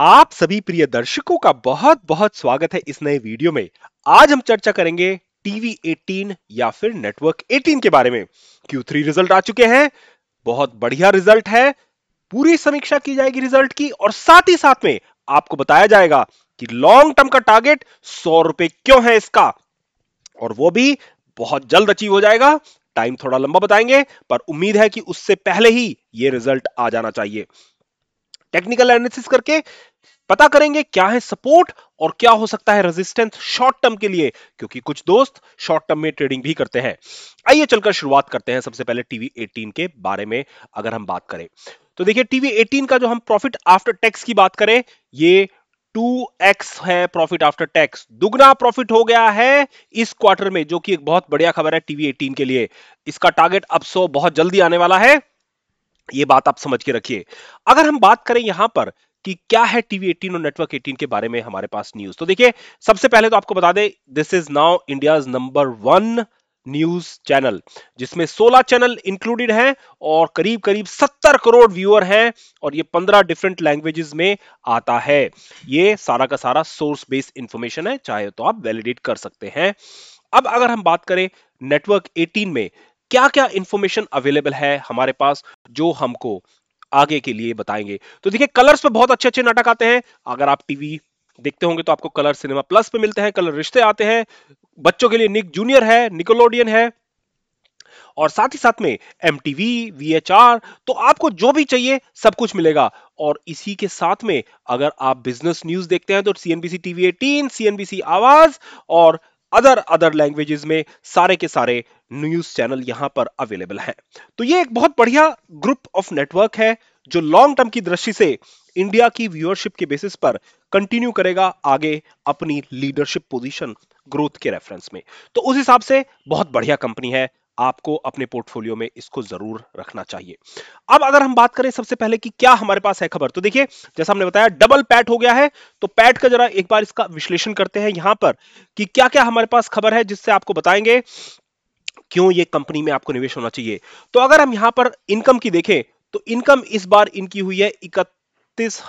आप सभी प्रिय दर्शकों का बहुत बहुत स्वागत है इस नए वीडियो में आज हम चर्चा करेंगे टीवी 18 या फिर नेटवर्क 18 के बारे में Q3 रिजल्ट आ चुके हैं बहुत बढ़िया रिजल्ट है पूरी समीक्षा की जाएगी रिजल्ट की और साथ ही साथ में आपको बताया जाएगा कि लॉन्ग टर्म का टारगेट सौ रुपए क्यों है इसका और वो भी बहुत जल्द अचीव हो जाएगा टाइम थोड़ा लंबा बताएंगे पर उम्मीद है कि उससे पहले ही ये रिजल्ट आ जाना चाहिए टेक्निकल एनालिसिस करके पता करेंगे क्या है सपोर्ट और क्या हो सकता है रेजिस्टेंस शॉर्ट टर्म के लिए क्योंकि कुछ दोस्त शॉर्ट टर्म में ट्रेडिंग भी करते हैं आइए चलकर शुरुआत करते हैं सबसे पहले टीवी 18 के बारे में अगर हम बात करें तो देखिए टीवी 18 का जो हम प्रॉफिट आफ्टर टैक्स की बात करें ये 2x है प्रॉफिट आफ्टर टैक्स दुगना प्रॉफिट हो गया है इस क्वार्टर में जो कि एक बहुत बढ़िया खबर है टीवी 18 के लिए इसका टारगेट अब सो बहुत जल्दी आने वाला है ये बात आप समझ के रखिए अगर हम बात करें यहां पर कि क्या है टीवी एटीन और नेटवर्क एटीन के बारे में हमारे पास न्यूज तो देखिए सबसे पहले तो आपको बता दें this is now India number one news channel जिसमें 16 चैनल इंक्लूडेड हैं और करीब करीब 70 करोड़ व्यूअर हैं और ये 15 डिफरेंट लैंग्वेजेस में आता है ये सारा का सारा सोर्स बेस्ड इंफॉर्मेशन है चाहे तो आप वैलिडेट कर सकते हैं अब अगर हम बात करें नेटवर्क 18 में क्या क्या इंफॉर्मेशन अवेलेबल है हमारे पास जो हमको आगे के लिए बताएंगे तो देखिए कलर्स पे बहुत अच्छे अच्छे नाटक आते हैं अगर आप टीवी देखते होंगे तो आपको कलर सिनेमा प्लस पे मिलते हैं कलर रिश्ते आते हैं बच्चों के लिए निक जूनियर है निकोलोडियन है और साथ ही साथ में एम टीवी वी तो आपको जो भी चाहिए सब कुछ मिलेगा और इसी के साथ में अगर आप बिजनेस न्यूज देखते हैं तो सीएनबीसी टीवी एटीन सीएनबीसी आवाज और अदर अदर लैंग्वेजेस में सारे के सारे न्यूज चैनल यहां पर अवेलेबल हैं तो ये एक बहुत बढ़िया ग्रुप ऑफ नेटवर्क है जो लॉन्ग टर्म की दृष्टि से इंडिया की व्यूअरशिप के बेसिस पर कंटिन्यू करेगा आगे अपनी लीडरशिप पोजीशन ग्रोथ के रेफरेंस में तो उस हिसाब से बहुत बढ़िया कंपनी है आपको अपने पोर्टफोलियो में इसको जरूर रखना चाहिए अब अगर हम बात करें सबसे पहले कि क्या हमारे पास है खबर तो देखिए जैसा हमने बताया डबल पैट हो गया है तो पैट का जरा एक बार इसका विश्लेषण करते हैं यहां पर कि क्या क्या हमारे पास खबर है जिससे आपको बताएंगे क्यों ये कंपनी में आपको निवेश होना चाहिए तो अगर हम यहां पर इनकम की देखें तो इनकम इस बार इनकी हुई है इकतीस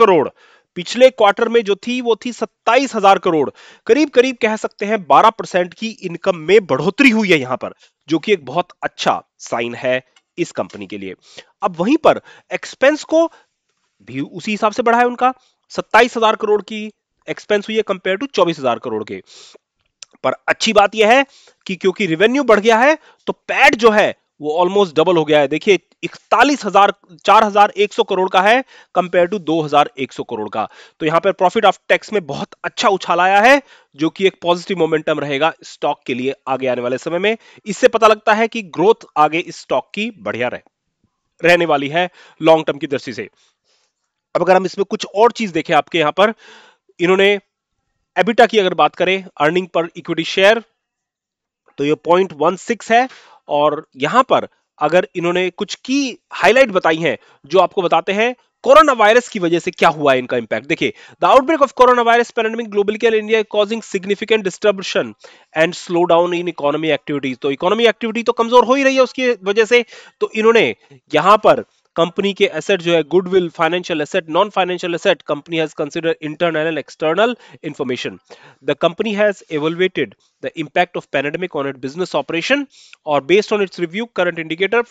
करोड़ पिछले क्वार्टर में जो थी वो थी सत्ताईस हजार करोड़ करीब करीब कह सकते हैं बारह परसेंट की इनकम में बढ़ोतरी हुई है यहां पर जो कि एक बहुत अच्छा साइन है इस कंपनी के लिए अब वहीं पर एक्सपेंस को भी उसी हिसाब से बढ़ा है उनका सत्ताईस हजार करोड़ की एक्सपेंस हुई है कंपेयर टू चौबीस हजार करोड़ के पर अच्छी बात यह है कि क्योंकि रेवेन्यू बढ़ गया है तो पैड जो है वो ऑलमोस्ट डबल हो गया है देखिए इकतालीस हजार चार हजार एक सौ करोड़ का है कंपेयर टू दो हजार एक सौ करोड़ का तो यहां पर प्रॉफिट ऑफ टैक्स में बहुत अच्छा उछाल आया है जो कि एक पॉजिटिव मोमेंटम रहेगा स्टॉक के लिए आगे आने वाले समय में इससे पता लगता है कि ग्रोथ आगे इस स्टॉक की बढ़िया रहे रहने वाली है लॉन्ग टर्म की दृष्टि से अब अगर हम इसमें कुछ और चीज देखें आपके यहां पर इन्होंने एबिटा की अगर बात करें अर्निंग पर इक्विटी शेयर तो ये 0.16 है और यहां पर अगर इन्होंने कुछ की हाईलाइट बताई हैं जो आपको बताते हैं कोरोना वायरस की वजह से क्या हुआ है इनका इंपैक्ट देखिए the outbreak of corona virus pandemic global के India causing significant disturbance and slow down in economy activities तो इकोनॉमी एक्टिविटी तो कमजोर हो ही रही है उसकी वजह से तो इन्होंने यहां पर कंपनी के एसेट जो है goodwill financial asset non financial asset company has consider internal and external information the company has evaluated the impact of pandemic on it business operation और based on its review current indicator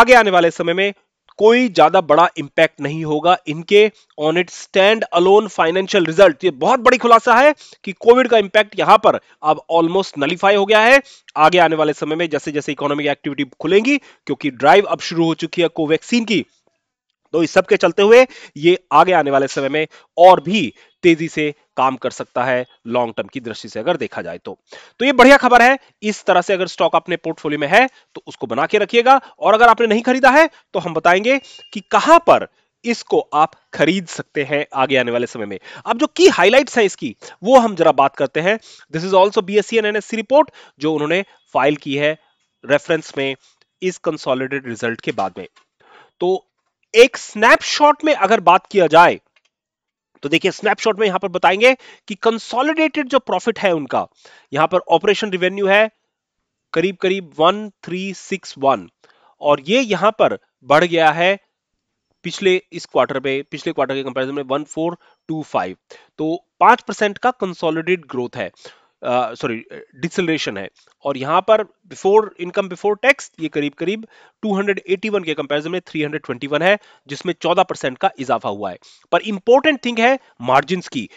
आगे आने वाले समय में कोई ज्यादा बड़ा impact नहीं होगा इनके on it standalone financial result ये बहुत बड़ी खुलासा है कि कोविड का इंपैक्ट यहां पर अब ऑलमोस्ट नलीफाई हो गया है आगे आने वाले समय में जैसे जैसे इकोनॉमिक एक्टिविटी खुलेंगी क्योंकि ड्राइव अब शुरू हो चुकी है कोवैक्सीन की तो इस सब के चलते हुए ये आगे आने वाले समय में और भी तेजी से काम कर सकता है लॉन्ग टर्म की दृष्टि से अगर देखा जाए तो तो ये बढ़िया खबर है इस तरह से अगर स्टॉक अपने पोर्टफोलियो में है तो उसको बना के रखिएगा और अगर आपने नहीं खरीदा है तो हम बताएंगे कि कहां पर इसको आप खरीद सकते हैं आगे आने वाले समय में अब जो की हाइलाइट्स हैं इसकी वो हम जरा बात करते हैं this is also B S C report जो उन्होंने फाइल की है रेफरेंस में इस कंसोलिडेटेड रिजल्ट के बाद में तो एक स्नैपशॉट में अगर बात किया जाए तो देखिए स्नैपशॉट में यहां पर बताएंगे कि कंसोलिडेटेड जो प्रॉफिट है उनका यहां पर ऑपरेशन रिवेन्यू है करीब करीब 1361 और ये यहां पर बढ़ गया है पिछले इस क्वार्टर पे पिछले क्वार्टर के कंपैरिजन में 1425 तो 5 परसेंट का कंसोलिडेट ग्रोथ है सॉरी डिसलेशन है और यहाँ पर बिफोर इनकम बिफोर टैक्स ये करीब करीब 281 के कंपैरिजन में 321 है जिसमें 14 परसेंट का इजाफा हुआ है पर इंपॉर्टेंट थिंग है मार्जिन की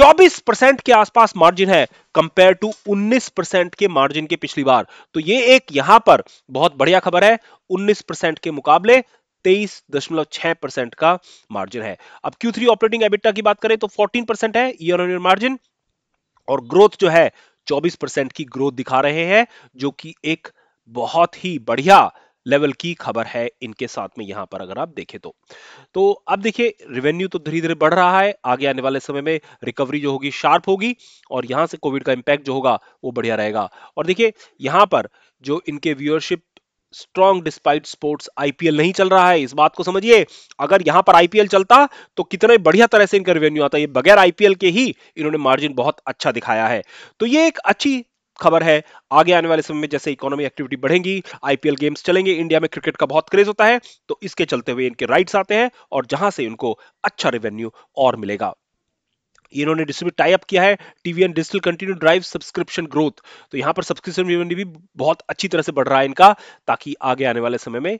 24 परसेंट के आसपास मार्जिन है कंपेयर टू 19 परसेंट के मार्जिन के पिछली बार तो ये एक यहां पर बहुत बढ़िया खबर है 19 परसेंट के मुकाबले 23.6 परसेंट का मार्जिन है अब Q3 ऑपरेटिंग एबिटा की बात करें तो 14 परसेंट है ईयर ऑन ईयर मार्जिन और ग्रोथ जो है 24 परसेंट की ग्रोथ दिखा रहे हैं जो कि एक बहुत ही बढ़िया लेवल की खबर है इनके साथ में यहां पर अगर आप देखें तो तो अब देखिए रेवेन्यू तो धीरे धीरे बढ़ रहा है आगे आने वाले समय में रिकवरी जो होगी शार्प होगी और यहां से कोविड का इंपैक्ट जो होगा वो बढ़िया रहेगा और देखिए यहां पर जो इनके viewership strong despite sports IPL नहीं चल रहा है इस बात को समझिए अगर यहां पर आईपीएल चलता तो कितने बढ़िया तरह से इनका रेवेन्यू आता ये बगैर आईपीएल के ही इन्होंने मार्जिन बहुत अच्छा दिखाया है तो ये एक अच्छी खबर है आगे आने वाले समय में जैसे इकोनॉमी एक्टिविटी बढ़ेगी आईपीएल गेम्स चलेंगे इंडिया में क्रिकेट का बहुत क्रेज होता है तो इसके चलते हुए इनके राइट्स आते हैं और जहां से उनको अच्छा रेवेन्यू और मिलेगा इन्होंने डिस्ट्रीब्यूट टाई अप किया है TVN digital continue drive subscription growth तो यहां पर सब्सक्रिप्शन रेवेन्यू भी बहुत अच्छी तरह से बढ़ रहा है इनका ताकि आगे आने वाले समय में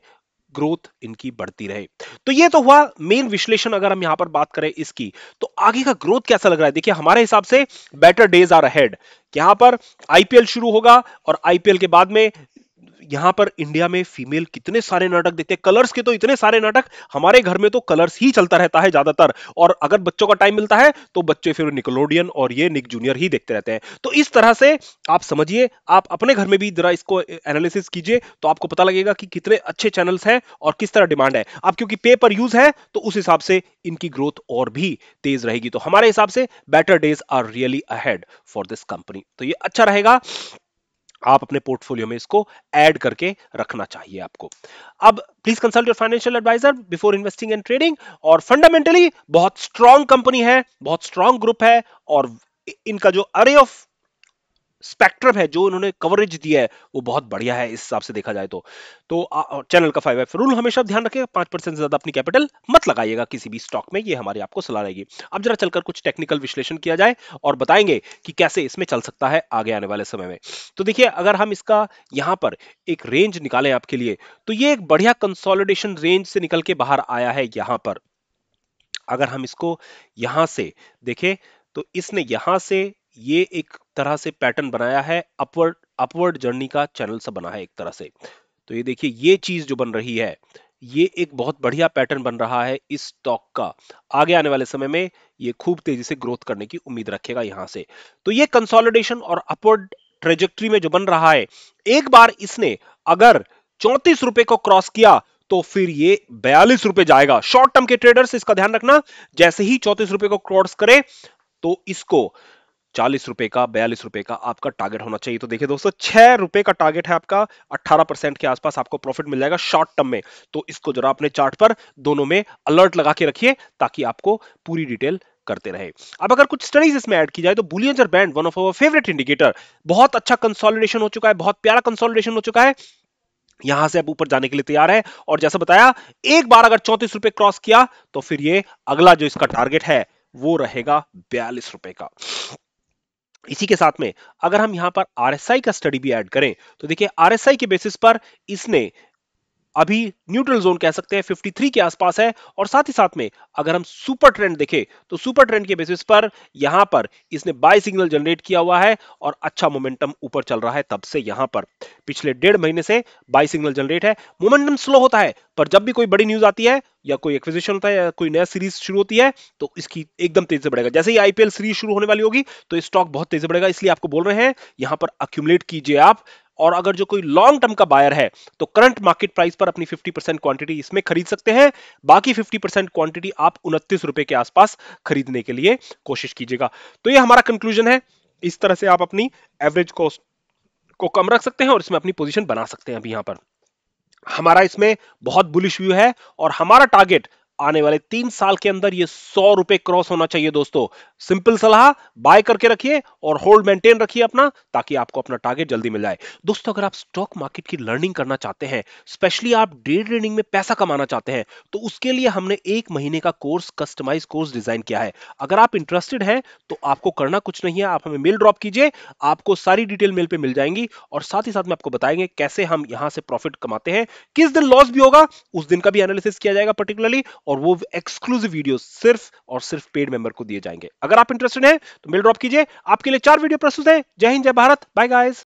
ग्रोथ इनकी बढ़ती रहे तो ये तो हुआ मेन विश्लेषण अगर हम यहां पर बात करें इसकी तो आगे का ग्रोथ कैसा लग रहा है देखिए हमारे हिसाब से बेटर डेज आर अहेड यहां पर आईपीएल शुरू होगा और आईपीएल के बाद में यहाँ पर इंडिया में फीमेल कितने सारे नाटक देखते हैं कलर्स के तो इतने सारे नाटक हमारे घर में तो कलर्स ही चलता रहता है ज्यादातर और अगर बच्चों का टाइम मिलता है तो बच्चे फिर निकोलोडियन और ये निक जूनियर ही देखते रहते हैं तो इस तरह से आप समझिए आप अपने घर में भी जरा इसको एनालिसिस कीजिए तो आपको पता लगेगा कि कितने अच्छे चैनल्स हैं और किस तरह डिमांड है आप क्योंकि पे पर यूज है तो उस हिसाब से इनकी ग्रोथ और भी तेज रहेगी तो हमारे हिसाब से better days are really ahead for this company तो ये अच्छा रहेगा आप अपने पोर्टफोलियो में इसको ऐड करके रखना चाहिए आपको अब please consult your financial advisor before investing and trading और फंडामेंटली बहुत स्ट्रांग कंपनी है बहुत स्ट्रांग ग्रुप है और इनका जो अरे ऑफ स्पेक्ट्रम है जो उन्होंने कवरेज दिया है वो बहुत बढ़िया है इस हिसाब से देखा जाए तो तो चैनल का फाइव एफ रूल हमेशा ध्यान रखिएगा पांच परसेंट ज्यादा अपनी कैपिटल मत लगाइएगा किसी भी स्टॉक में ये हमारी आपको सलाह रहेगी अब जरा चलकर कुछ टेक्निकल विश्लेषण किया जाए और बताएंगे कि कैसे इसमें चल सकता है आगे आने वाले समय में तो देखिए अगर हम इसका यहां पर एक रेंज निकालें आपके लिए तो ये एक बढ़िया कंसोलिडेशन रेंज से निकल के बाहर आया है यहां पर अगर हम इसको यहां से देखें तो इसने यहां से ये एक तरह से पैटर्न बनाया है अपवर्ड अपवर्ड जर्नी का चैनल सा बना है एक तरह से तो ये देखिए ये चीज जो बन रही है ये एक बहुत बढ़िया पैटर्न बन रहा है इस स्टॉक का आगे आने वाले समय में ये खूब तेजी से ग्रोथ करने की उम्मीद रखेगा यहां से तो ये कंसोलिडेशन और अपवर्ड ट्रेजेक्ट्री में जो बन रहा है एक बार इसने अगर चौतीस रुपए को क्रॉस किया तो फिर ये बयालीस रुपए जाएगा शॉर्ट टर्म के ट्रेडर्स इसका ध्यान रखना जैसे ही चौतीस रुपए को क्रॉस करे तो इसको चालीस रुपए का बयालीस रुपए का आपका टारगेट होना चाहिए तो देखिए दोस्तों छह रुपए का टारगेट है आपका अट्ठारह परसेंट के आसपास आपको प्रॉफिट मिल जाएगा शॉर्ट टर्म में तो इसको जरा अपने चार्ट पर दोनों में अलर्ट लगा के रखिए ताकि आपको पूरी डिटेल करते रहे अब अगर कुछ स्टडीज इसमें ऐड की जाए तो bollinger band one of our favourite indicator बहुत अच्छा कंसोलिडेशन हो चुका है बहुत प्यारा कंसोलिडेशन हो चुका है यहां से अब ऊपर जाने के लिए तैयार है और जैसा बताया एक बार अगर चौंतीस रुपए क्रॉस किया तो फिर ये अगला जो इसका टारगेट है वो रहेगा बयालीस रुपए का इसी के साथ में अगर हम यहां पर आर का स्टडी भी ऐड करें तो देखिए आर के बेसिस पर इसने अभी न्यूट्रल जोन कह सकते हैं 53 के आसपास है और साथ ही साथ में अगर हम सुपर ट्रेंड देखें तो सुपर ट्रेंड के बेसिस पर यहां पर इसने बाय सिग्नल जनरेट किया हुआ है और अच्छा मोमेंटम ऊपर चल रहा है तब से यहां पर पिछले डेढ़ महीने से बाय सिग्नल जनरेट है मोमेंटम स्लो होता है पर जब भी कोई बड़ी न्यूज आती है या कोई एक्विजिशन होता है या कोई नया सीरीज शुरू होती है तो इसकी एकदम तेजी से बढ़ेगा जैसे ही आईपीएल सीरीज शुरू होने वाली होगी तो स्टॉक बहुत तेजी बढ़ेगा इसलिए आपको बोल रहे हैं यहां पर अक्यूमुलेट कीजिए आप और अगर जो कोई लॉन्ग टर्म का बायर है तो करंट मार्केट प्राइस पर अपनी 50% क्वांटिटी इसमें खरीद सकते हैं बाकी 50% क्वांटिटी आप उनतीस रुपए के आसपास खरीदने के लिए कोशिश कीजिएगा तो ये हमारा कंक्लूजन है इस तरह से आप अपनी एवरेज कॉस्ट को कम रख सकते हैं और इसमें अपनी पोजिशन बना सकते हैं अभी यहां पर हमारा इसमें बहुत बुलिश व्यू है और हमारा टारगेट आने वाले तीन साल के अंदर ये सौ रुपए क्रॉस होना चाहिए दोस्तों सिंपल सलाह बाय करके रखिए और होल्ड मेंटेन रखिए अपना ताकि आपको अपना टारगेट जल्दी मिल जाए दोस्तों अगर आप स्टॉक मार्केट की लर्निंग करना चाहते हैं स्पेशली आप डे ट्रेडिंग में पैसा कमाना चाहते हैं तो उसके लिए हमने एक महीने का कोर्स कस्टमाइज कोर्स डिजाइन किया है अगर आप इंटरेस्टेड हैं तो आपको करना कुछ नहीं है आप हमें मेल ड्रॉप कीजिए आपको सारी डिटेल मेल पर मिल जाएंगी और साथ ही साथ में आपको बताएंगे कैसे हम यहां से प्रॉफिट कमाते हैं किस दिन लॉस भी होगा उस दिन का भी एनालिसिस किया जाएगा पर्टिकुलरली और वो एक्सक्लूसिव वीडियो सिर्फ और सिर्फ पेड मेंबर को दिए जाएंगे अगर आप इंटरेस्टेड हैं तो मेल ड्रॉप कीजिए आपके लिए चार वीडियो प्रस्तुत है जय हिंद जय भारत बाय गाइस